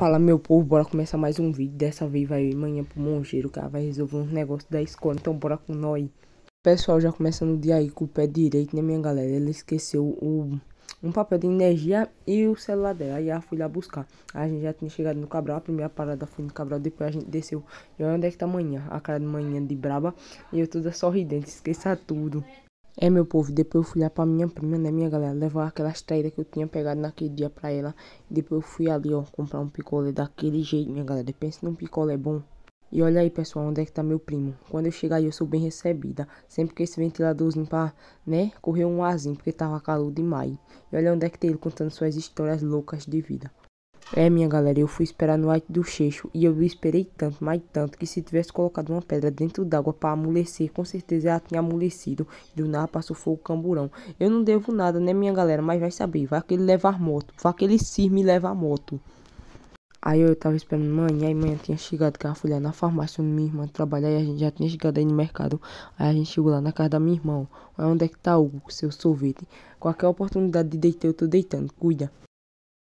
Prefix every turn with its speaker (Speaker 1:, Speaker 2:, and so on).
Speaker 1: Fala meu povo, bora começar mais um vídeo. Dessa vez vai amanhã manhã pro Mongeiro, cara. Vai resolver uns negócios da escola, então bora com nós. Pessoal, já começando o dia aí com o pé direito, né, minha galera? Ela esqueceu o, um papel de energia e o celular dela. Aí ela fui lá buscar. A gente já tinha chegado no Cabral, a primeira parada foi no Cabral, depois a gente desceu. E olha onde é que tá manhã? A cara de manhã de braba e eu toda sorridente, esqueça tudo. É, meu povo, depois eu fui lá pra minha prima, né, minha galera, levar aquelas traíras que eu tinha pegado naquele dia pra ela. Depois eu fui ali, ó, comprar um picolé daquele jeito, minha galera. Pensa num picolé bom. E olha aí, pessoal, onde é que tá meu primo? Quando eu chegar aí, eu sou bem recebida. Sempre que esse ventiladorzinho pra, né, correr um arzinho, porque tava calor demais. E olha onde é que tá ele contando suas histórias loucas de vida. É, minha galera, eu fui esperar no Arte do Cheixo e eu esperei tanto, mais tanto, que se tivesse colocado uma pedra dentro d'água para amolecer, com certeza ela tinha amolecido. E do nada passou fogo camburão. Eu não devo nada, né, minha galera? Mas vai saber, vai que ele levar moto, vai que ele cisma e leva a moto. Aí eu tava esperando mãe, aí mãe tinha chegado com a folha na farmácia minha irmã trabalhar e a gente já tinha chegado aí no mercado. Aí a gente chegou lá na casa da minha irmã, onde é que tá o seu sorvete? Qualquer oportunidade de deitar, eu tô deitando, cuida.